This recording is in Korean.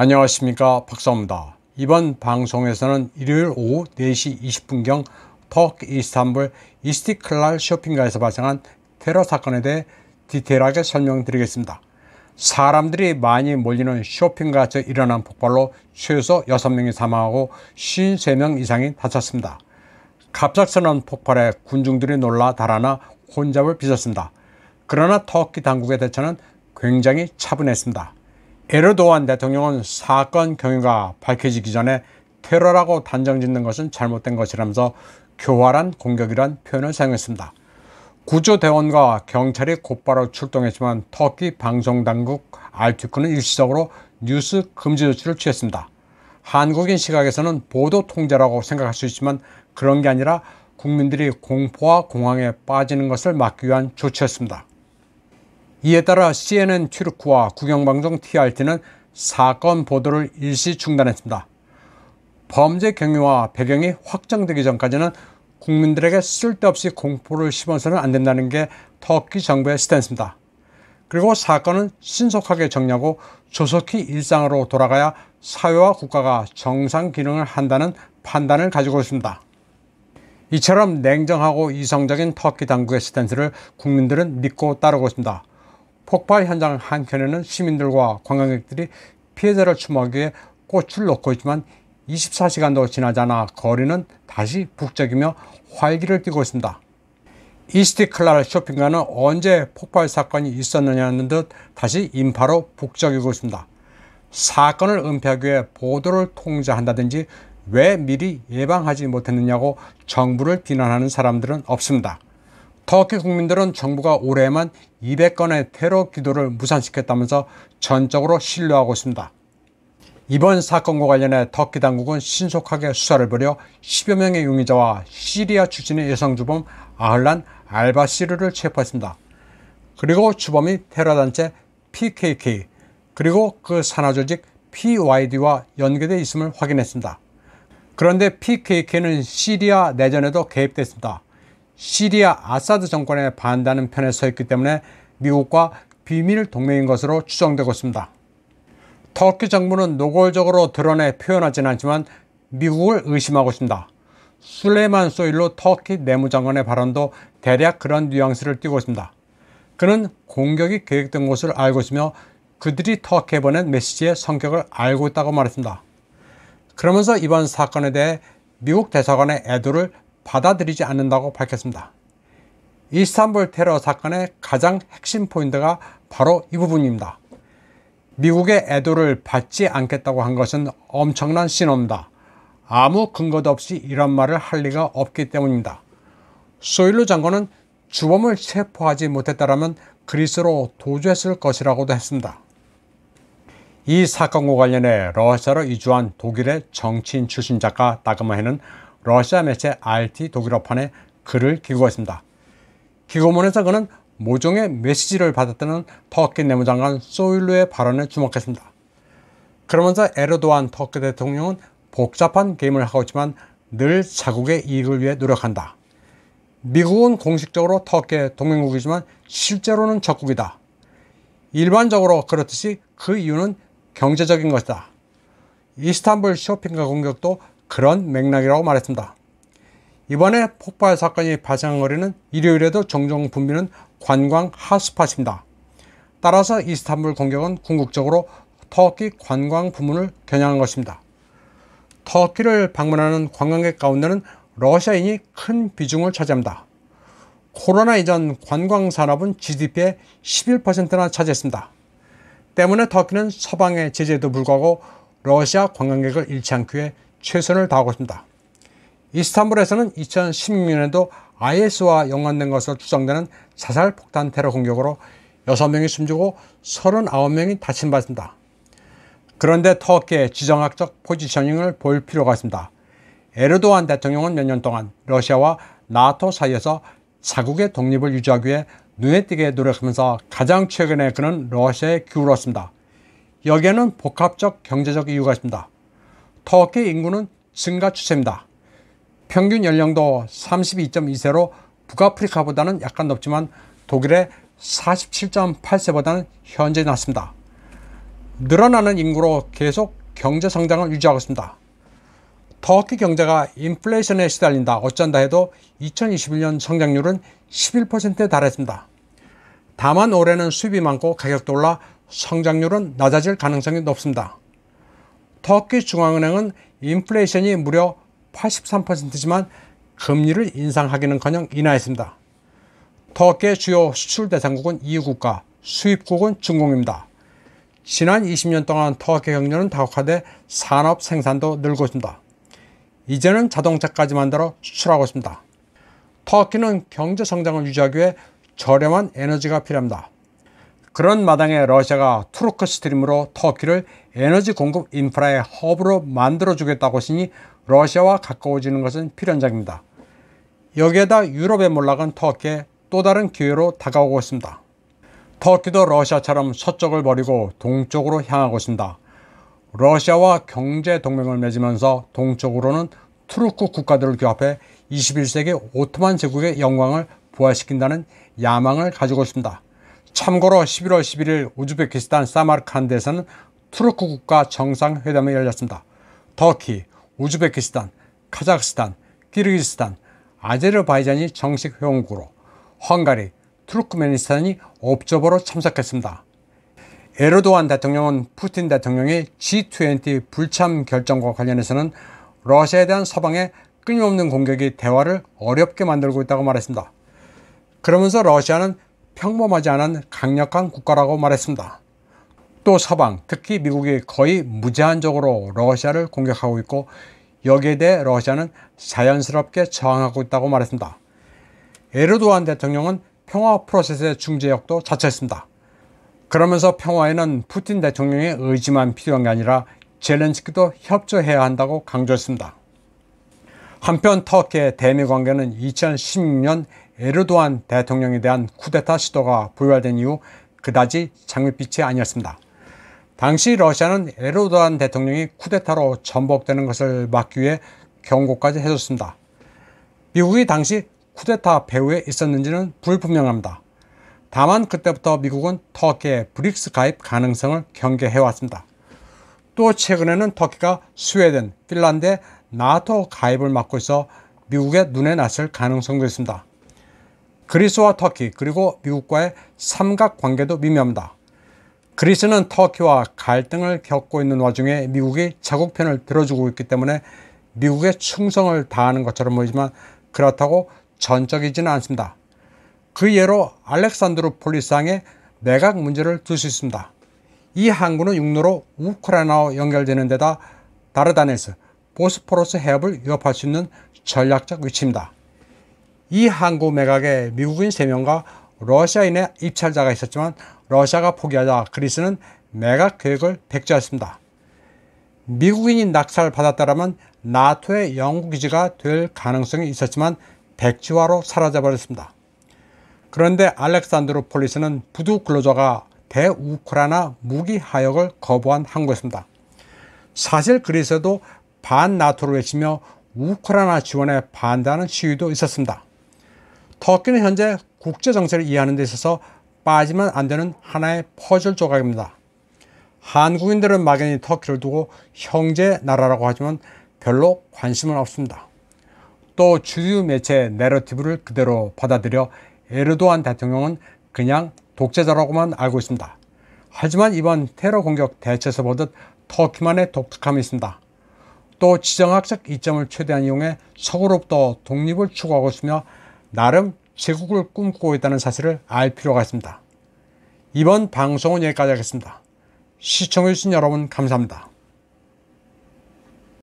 안녕하십니까 박사입니다. 이번 방송에서는 일요일 오후 4시 20분경 터키 이스탄불 이스티클랄 쇼핑가에서 발생한 테러 사건에 대해 디테일하게 설명드리겠습니다. 사람들이 많이 몰리는 쇼핑가에서 일어난 폭발로 최소 6명이 사망하고 53명 이상이 다쳤습니다. 갑작스러운 폭발에 군중들이 놀라 달아나 혼잡을 빚었습니다. 그러나 터키 당국의 대처는 굉장히 차분했습니다. 에르도안 대통령은 사건 경위가 밝혀지기 전에 테러라고 단정짓는 것은 잘못된 것이라면서 교활한 공격이란 표현을 사용했습니다. 구조대원과 경찰이 곧바로 출동했지만 터키 방송당국 알투크는 일시적으로 뉴스 금지 조치를 취했습니다. 한국인 시각에서는 보도 통제라고 생각할 수 있지만 그런 게 아니라 국민들이 공포와 공황에 빠지는 것을 막기 위한 조치였습니다. 이에 따라 CNN 튀르크와 국영방송 TRT는 사건 보도를 일시 중단했습니다. 범죄 경위와 배경이 확정되기 전까지는 국민들에게 쓸데없이 공포를 심어서는 안 된다는 게 터키 정부의 스탠스입니다. 그리고 사건은 신속하게 정리하고 조속히 일상으로 돌아가야 사회와 국가가 정상 기능을 한다는 판단을 가지고 있습니다. 이처럼 냉정하고 이성적인 터키 당국의 스탠스를 국민들은 믿고 따르고 있습니다. 폭발 현장 한켠에는 시민들과 관광객들이 피해자를 추모하기 위해 꽃을 놓고 있지만 24시간도 지나지 않아 거리는 다시 북적이며 활기를 띠고 있습니다. 이스티클랄 쇼핑가는 언제 폭발 사건이 있었느냐는 듯 다시 인파로 북적이고 있습니다. 사건을 은폐하기 위해 보도를 통제한다든지 왜 미리 예방하지 못했느냐고 정부를 비난하는 사람들은 없습니다. 터키 국민들은 정부가 올해에만 200건의 테러 기도를 무산시켰다면서 전적으로 신뢰하고 있습니다. 이번 사건과 관련해 터키 당국은 신속하게 수사를 벌여 10여 명의 용의자와 시리아 출신의 여성주범 아흘란 알바시르를 체포했습니다. 그리고 주범이 테러단체 PKK 그리고 그 산하조직 PYD와 연계되어 있음을 확인했습니다. 그런데 PKK는 시리아 내전에도 개입됐습니다. 시리아 아사드 정권에 반대하는 편에 서 있기 때문에 미국과 비밀 동맹인 것으로 추정되고 있습니다. 터키 정부는 노골적으로 드러내 표현하지는 않지만 미국을 의심하고 있습니다. 술레만 소일로 터키 내무장관의 발언도 대략 그런 뉘앙스를 띄고 있습니다. 그는 공격이 계획된 것을 알고 있으며 그들이 터키에 보낸 메시지의 성격을 알고 있다고 말했습니다. 그러면서 이번 사건에 대해 미국 대사관의 애도를 받아들이지 않는다고 밝혔습니다. 이스탄불 테러 사건의 가장 핵심 포인트가 바로 이 부분입니다. 미국의 애도를 받지 않겠다고 한 것은 엄청난 신호입니다. 아무 근거도 없이 이런 말을 할 리가 없기 때문입니다. 소일루 장관은 주범을 체포하지 못했다라면 그리스로 도주했을 것이라고도 했습니다. 이 사건과 관련해 러시아로 이주한 독일의 정치인 출신 작가 다그마헤는 러시아 매체 RT 독일어판에 글을 기고했습니다. 기고문에서 그는 모종의 메시지를 받았다는 터키 내무장관 소일루의 발언에 주목했습니다. 그러면서 에르도안 터키 대통령은 복잡한 게임을 하고 있지만 늘 자국의 이익을 위해 노력한다. 미국은 공식적으로 터키의 동맹국이지만 실제로는 적국이다. 일반적으로 그렇듯이 그 이유는 경제적인 것이다. 이스탄불 쇼핑과 공격도 그런 맥락이라고 말했습니다. 이번에 폭발 사건이 발생거리는 한 일요일에도 종종 분비는 관광 하스팟입니다 따라서 이스탄불 공격은 궁극적으로 터키 관광 부문을 겨냥한 것입니다. 터키를 방문하는 관광객 가운데는 러시아인이 큰 비중을 차지합니다. 코로나 이전 관광 산업은 GDP의 11%나 차지했습니다. 때문에 터키는 서방의 제재에도 불구하고 러시아 관광객을 잃지 않기 위해 최선을 다하고 있습니다. 이스탄불에서는 2016년에도 IS와 연관된 것으로 추정되는 자살 폭탄 테러 공격으로 6명이 숨지고 39명이 다친 바 있습니다. 그런데 터키의 지정학적 포지셔닝을 볼 필요가 있습니다. 에르도안 대통령은 몇 년 동안 러시아와 나토 사이에서 자국의 독립을 유지하기 위해 눈에 띄게 노력하면서 가장 최근에 그는 러시아에 기울었습니다. 여기에는 복합적 경제적 이유가 있습니다. 터키 인구는 증가 추세입니다. 평균 연령도 32.2세로 북아프리카보다는 약간 높지만 독일의 47.8세보다는 현재 낮습니다. 늘어나는 인구로 계속 경제 성장을 유지하고 있습니다. 터키 경제가 인플레이션에 시달린다 어쩐다 해도 2021년 성장률은 11%에 달했습니다. 다만 올해는 수입이 많고 가격도 올라 성장률은 낮아질 가능성이 높습니다. 터키 중앙은행은 인플레이션이 무려 83%지만 금리를 인상하기는커녕 인하했습니다. 터키의 주요 수출 대상국은 EU 국가, 수입국은 중국입니다. 지난 20년 동안 터키 경제는 다각화돼 산업 생산도 늘고 있습니다. 이제는 자동차까지 만들어 수출하고 있습니다. 터키는 경제 성장을 유지하기 위해 저렴한 에너지가 필요합니다. 그런 마당에 러시아가 트루크 스트림으로 터키를 에너지 공급 인프라의 허브로 만들어주겠다고 하시니 러시아와 가까워지는 것은 필연적입니다. 여기에다 유럽의 몰락은 터키에 또 다른 기회로 다가오고 있습니다. 터키도 러시아처럼 서쪽을 버리고 동쪽으로 향하고 있습니다. 러시아와 경제 동맹을 맺으면서 동쪽으로는 트루크 국가들을 규합해 21세기 오토만 제국의 영광을 부활시킨다는 야망을 가지고 있습니다. 참고로 11월 11일 우즈베키스탄 사마르칸드에서는 트루크 국가 정상회담이 열렸습니다. 터키, 우즈베키스탄, 카자흐스탄, 키르기스탄, 아제르바이잔이 정식 회원국으로 헝가리, 트루크메니스탄이 업적으로 참석했습니다. 에르도안 대통령은 푸틴 대통령의 G20 불참 결정과 관련해서는 러시아에 대한 서방의 끊임없는 공격이 대화를 어렵게 만들고 있다고 말했습니다. 그러면서 러시아는 평범하지 않은 강력한 국가라고 말했습니다. 또 서방, 특히 미국이 거의 무제한적으로 러시아를 공격하고 있고 여기에 대해 러시아는 자연스럽게 저항하고 있다고 말했습니다. 에르도안 대통령은 평화 프로세스의 중재역도 자처했습니다. 그러면서 평화에는 푸틴 대통령의 의지만 필요한 게 아니라 젤렌스키도 협조해야 한다고 강조했습니다. 한편 터키의 대미 관계는 2016년 에르도안 대통령에 대한 쿠데타 시도가 부발된 이후 그다지 장밋빛이 아니었습니다. 당시 러시아는 에르도안 대통령이 쿠데타로 전복되는 것을 막기 위해 경고까지 해줬습니다. 미국이 당시 쿠데타 배후에 있었는지는 불분명합니다. 다만 그때부터 미국은 터키의 브릭스 가입 가능성을 경계해왔습니다. 또 최근에는 터키가 스웨덴, 핀란드의 나토 가입을 막고 있어 미국의 눈에 났을 가능성도 있습니다. 그리스와 터키 그리고 미국과의 삼각관계도 미묘합니다. 그리스는 터키와 갈등을 겪고 있는 와중에 미국이 자국 편을 들어주고 있기 때문에 미국의 충성을 다하는 것처럼 보이지만 그렇다고 전적이지는 않습니다. 그 예로 알렉산드르 폴리스항의 내각 문제를 들 수 있습니다. 이 항구는 육로로 우크라이나와 연결되는 데다 다르다네스, 보스포러스 해협을 위협할 수 있는 전략적 위치입니다. 이 항구 매각에 미국인 3명과 러시아인의 입찰자가 있었지만 러시아가 포기하자 그리스는 매각 계획을 백지했습니다. 미국인이 낙찰을 받았다면 나토의 영구기지가 될 가능성이 있었지만 백지화로 사라져버렸습니다. 그런데 알렉산드로 폴리스는 부두 근로자가 대우크라나 무기 하역을 거부한 항구였습니다. 사실 그리스에도 반나토를 외치며 우크라나 지원에 반대하는 시위도 있었습니다. 터키는 현재 국제 정세를 이해하는 데 있어서 빠지면 안 되는 하나의 퍼즐 조각입니다. 한국인들은 막연히 터키를 두고 형제 나라라고 하지만 별로 관심은 없습니다. 또 주류 매체의 내러티브를 그대로 받아들여 에르도안 대통령은 그냥 독재자라고만 알고 있습니다. 하지만 이번 테러 공격 대체서 보듯 터키만의 독특함이 있습니다. 또 지정학적 이점을 최대한 이용해 서구로부터 독립을 추구하고 있으며 나름 제국을 꿈꾸고 있다는 사실을 알 필요가 있습니다. 이번 방송은 여기까지 하겠습니다. 시청해주신 여러분 감사합니다.